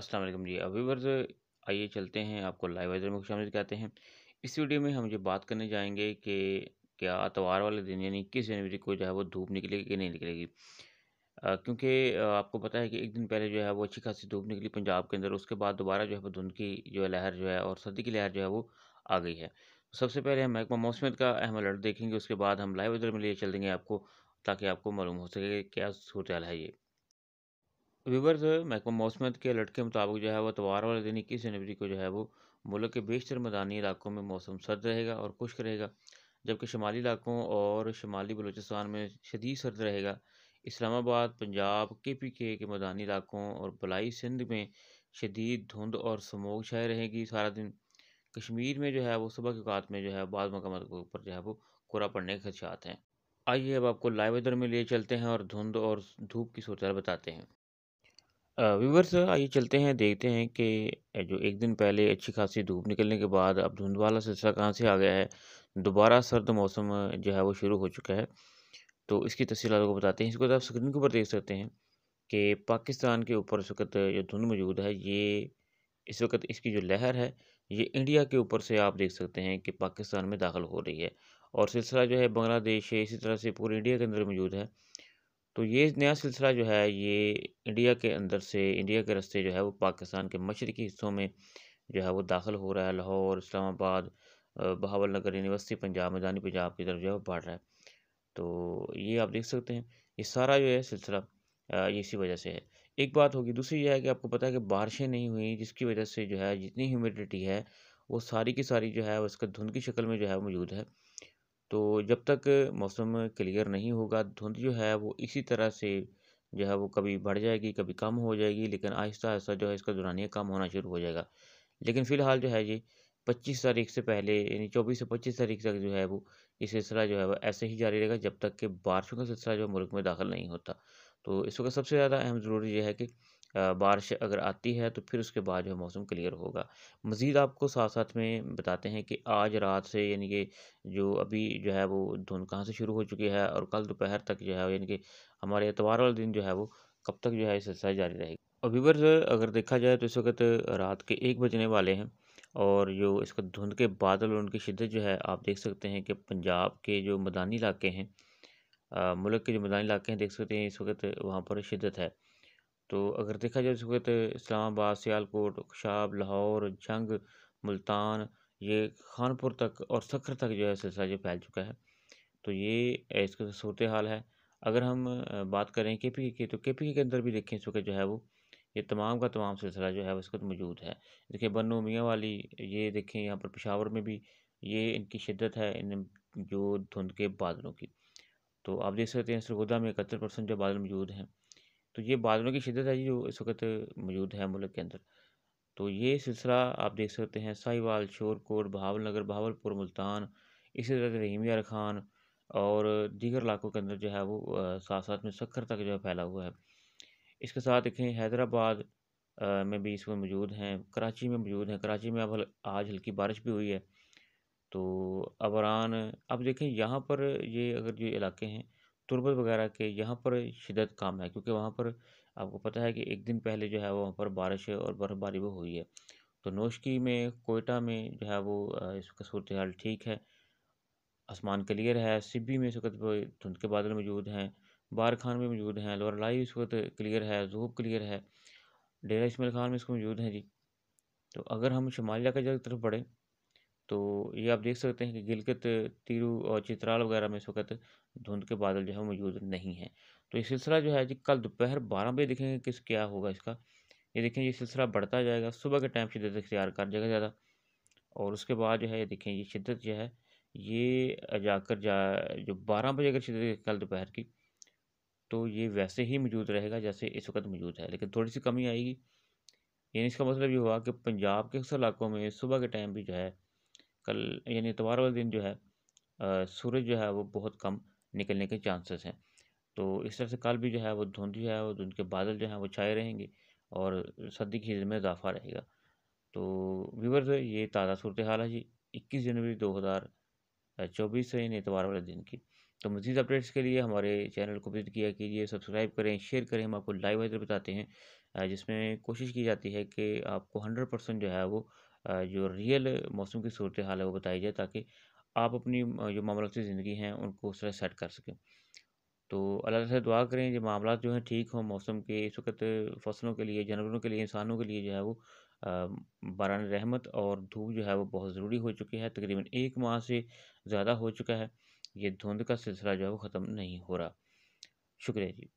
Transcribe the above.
अस्सलाम वालेकुम जी वर्ज आइए चलते हैं आपको लाइव वाइजर में शामिल कहते हैं इस वीडियो में हम जो बात करने जाएंगे कि क्या अतवार वाले दिन यानी इक्कीस जनवरी को जो है वो धूप निकलेगी कि नहीं निकलेगी क्योंकि आपको पता है कि एक दिन पहले जो है वो अच्छी खासी धूप निकली पंजाब के अंदर उसके बाद दोबारा जो है वो धुंध की जो है लहर जो है और सर्दी की लहर जो है वो आ गई है तो सबसे पहले हम महकमा मौसमियत का अहम अलर्ट देखेंगे उसके बाद हम लाइव वेदर में लिए चल देंगे आपको ताकि आपको मालूम हो सके क्या सूरत है ये व्यूवर्स महकमा मौसम के अलर्ट के मुताबिक जो है वो तवार वाले दिन इक्कीस जनवरी को जो है वो मुल्क के बेशतर मैदानी इलाकों में मौसम सर्द रहेगा और खुश्क रहेगा जबकि शुमाली इलाकों और शुमाली बलूचिस्तान में शदीद सर्द रहेगा इस्लामाबाद पंजाब के पी के के मैदानी इलाकों और बलाई सिंध में शदीद धुंध और समोग छाए रहेगी सारा दिन कश्मीर में जो है वो सुबह के अवत में जो है बाद मकाम पर जो है वो कोरा पड़ने के खदशात हैं आइए अब आपको लाइव वेदर में लिए चलते हैं और धुंध और धूप की सूरत बताते हैं व्यूवर्स आइए चलते हैं देखते हैं कि जो एक दिन पहले अच्छी खासी धूप निकलने के बाद अब धुंध वाला सिलसिला कहाँ से आ गया है दोबारा सर्द मौसम जो है वो शुरू हो चुका है तो इसकी तस्वीर आपको बताते हैं इसको तो आप स्क्रीन के ऊपर देख सकते हैं कि पाकिस्तान के ऊपर इस वक्त जो धुंध मौजूद है ये इस वक्त इसकी जो लहर है ये इंडिया के ऊपर से आप देख सकते हैं कि पाकिस्तान में दाखिल हो रही है और सिलसिला जो है बांग्लादेश इसी तरह से पूरे इंडिया के अंदर मौजूद है तो ये नया सिलसिला जो है ये इंडिया के अंदर से इंडिया के रस्ते जो है वो पाकिस्तान के मशरक़ी हिस्सों में जो है वो दाखिल हो रहा है लाहौर इस्लामाबाद बहावल नगर यूनिवर्सिटी पंजाब मैदानी पंजाब की तरफ जो है वो बढ़ रहा है तो ये आप देख सकते हैं ये सारा जो है सिलसिला ये इसी वजह से है एक बात होगी दूसरी यह है कि आपको पता है कि बारिशें नहीं हुई जिसकी वजह से जो है जितनी ह्यूमिडिटी है वो सारी की सारी जो है उसका धुंध की शक्ल में जो है मौजूद है तो जब तक मौसम क्लियर नहीं होगा धुंध जो है वो इसी तरह से जो है वो कभी बढ़ जाएगी कभी कम हो जाएगी लेकिन आहिस्ता आहिस्ता जो है इसका दुरानिया कम होना शुरू हो जाएगा लेकिन फ़िलहाल जो है जी पच्चीस तारीख से पहले यानी चौबीस से पच्चीस तारीख तक जो है वो ये सिलसिला जो है वो ऐसे ही जारी रहेगा जब तक कि बारिशों का सिलसिला जो मुल्क में दाखिल नहीं होता तो इस वक्त सबसे ज़्यादा अहम ज़रूरी यह है कि बारिश अगर आती है तो फिर उसके बाद जो मौसम क्लियर होगा मज़ीद आपको साथ साथ में बताते हैं कि आज रात से यानी कि जो अभी जो है वो धुंध कहाँ से शुरू हो चुकी है और कल दोपहर तक जो है यानी कि हमारे एतवार वाले दिन जो है वो कब तक जो है इस सिलसिला जारी रहेगी और व्यूवर्स अगर देखा जाए तो इस वक्त रात के एक बजने वाले हैं और जो इसका धुंध के बादल और उनकी शिद्दत जो है आप देख सकते हैं कि पंजाब के जो मैदानी इलाके हैं मुल्क के जो मैदानी इलाके हैं देख सकते हैं इस वक्त वहाँ पर शिद्दत है तो अगर देखा जाए सके तो इस्लामाबाद सियालकोट शाब लाहौर जंग मुल्तान ये खानपुर तक और सखर तक जो है सिलसिला जो फैल चुका है तो ये इसका सूरत हाल है अगर हम बात करें के पी की तो के पी के अंदर भी देखें इस वक्त जो है वो ये तमाम का तमाम सिलसिला जो है वो इस वक्त मौजूद है देखिए बनो मियाँ वाली ये देखें यहाँ पर पेशावर में भी ये इनकी शिद्दत है इन जो धुंध के बादलों की तो आप देख सकते हैं सरगोदा में इकहत्तर परसेंट जो बादल मौजूद हैं तो ये बादलों की शिदत है जी जो इस वक्त मौजूद है मुल्क के अंदर तो ये सिलसिला आप देख सकते हैं साहिवाल शोरकोट नगर भावलपुर मुल्तान इसी तरह से रहीमिया खान और दीगर इलाकों के अंदर जो है वो साथ साथ में सखर तक जो है फैला हुआ है इसके साथ देखें हैदराबाद में भी इस वक्त मौजूद हैं कराची में मौजूद हैं कराची में अब हल, आज हल्की बारिश भी हुई है तो अबरान अब देखें यहाँ पर ये अगर जो इलाके हैं तुरबत वगैरह के यहाँ पर शिदत काम है क्योंकि वहाँ पर आपको पता है कि एक दिन पहले जो है वहाँ पर बारिश और बर्फ़बारी वो हुई है तो नोशकी में कोयटा में जो है वो इसका सूरत हाल ठीक है आसमान क्लियर है सिब्बी में इस वक्त धुंध के बादल मौजूद हैं बार खान में मौजूद हैं लाई इस वक्त क्लियर है जूब क्लियर है डेरा इसमेल खान में इसको मौजूद हैं जी तो अगर हम शुमाली इलाके की तरफ बढ़ें तो ये आप देख सकते हैं कि गिलगित तिरु और चित्राल वगैरह में इस वक्त धुंध के बादल जो है मौजूद नहीं हैं तो ये सिलसिला जो है जी कल दोपहर बारह बजे देखेंगे किस क्या होगा इसका ये देखें ये सिलसिला बढ़ता जाएगा सुबह के टाइम शिदत इख्तियार कर जाएगा ज़्यादा और उसके बाद जो है ये देखें ये शिदत जो है ये जाकर जा जो बारह बजे अगर शिदत कल दोपहर की तो ये वैसे ही मौजूद रहेगा जैसे इस वक्त मौजूद है लेकिन थोड़ी सी कमी आएगी यानी इसका मतलब ये हुआ कि पंजाब के अक्सर इलाकों में सुबह के टाइम भी जो है कल यानी इतवार वाले दिन जो है सूरज जो है वो बहुत कम निकलने के चांसेस हैं तो इस तरह से कल भी जो है वो धुंध जो है वो धुंध के बादल जो हैं वो छाए रहेंगे और सर्दी की में इजाफा रहेगा तो व्यूवर ये ताज़ा सूरत हाल है जी इक्कीस जनवरी दो हज़ार चौबीस है यानी इतवार वाले दिन की तो मज़ीद अपडेट्स के लिए हमारे चैनल को विजिट किया कीजिए सब्सक्राइब करें शेयर करें हम आपको लाइव वाइजर बताते हैं जिसमें कोशिश की जाती है कि आपको हंड्रेड परसेंट जो है वो जो रियल मौसम की सूरत हाल है वो बताई जाए ताकि आप अपनी जो मामला की ज़िंदगी हैं उनको उस तरह सेट कर सकें तो अल्लाह से दुआ करें जो मामला जो हैं ठीक हों मौसम के इस वक्त फसलों के लिए जानवरों के लिए इंसानों के लिए जो है वो बारान रहमत और धूप जो है वो बहुत ज़रूरी हो चुकी है तकरीबन एक माह से ज़्यादा हो चुका है ये धुंध का सिलसिला जो है वो ख़त्म नहीं हो रहा शुक्रिया जी